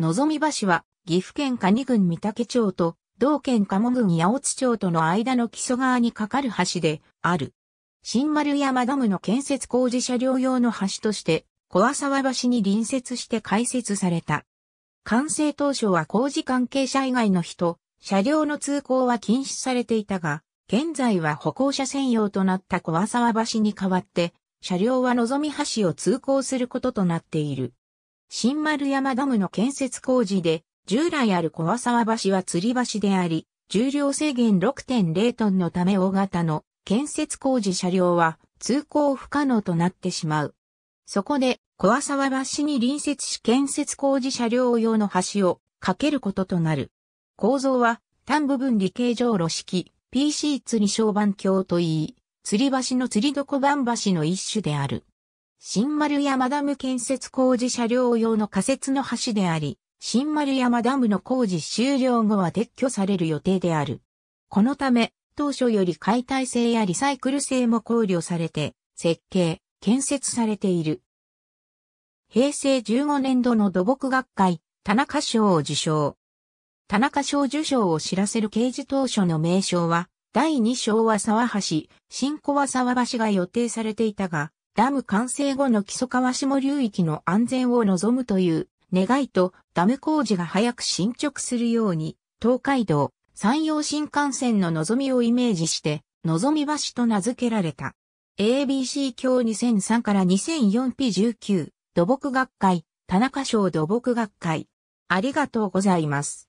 のぞみ橋は、岐阜県蟹郡三岳町と、同県鴨郡八百津町との間の木曽川に架かる橋で、ある。新丸山ダムの建設工事車両用の橋として、小沢橋に隣接して開設された。完成当初は工事関係者以外の人、車両の通行は禁止されていたが、現在は歩行者専用となった小浅川橋に代わって、車両はのぞみ橋を通行することとなっている。新丸山ダムの建設工事で、従来ある小和橋は吊り橋であり、重量制限6.0トンのため大型の建設工事車両は通行不可能となってしまう。そこで、小和橋に隣接し建設工事車両用の橋を架けることとなる。構造は、単部分理系上路式、PC 釣り小板橋といい、吊り橋の吊り床板橋の一種である。新丸山ダム建設工事車両用の仮設の橋であり、新丸山ダムの工事終了後は撤去される予定である。このため、当初より解体性やリサイクル性も考慮されて、設計、建設されている。平成15年度の土木学会、田中賞を受賞。田中賞受賞を知らせる刑事当初の名称は、第2章は沢橋、新小は沢橋が予定されていたが、ダム完成後の木曽川下流域の安全を望むという願いとダム工事が早く進捗するように、東海道、山陽新幹線の望みをイメージして、望み橋と名付けられた。ABC 橋2003から 2004P19 土木学会、田中賞土木学会。ありがとうございます。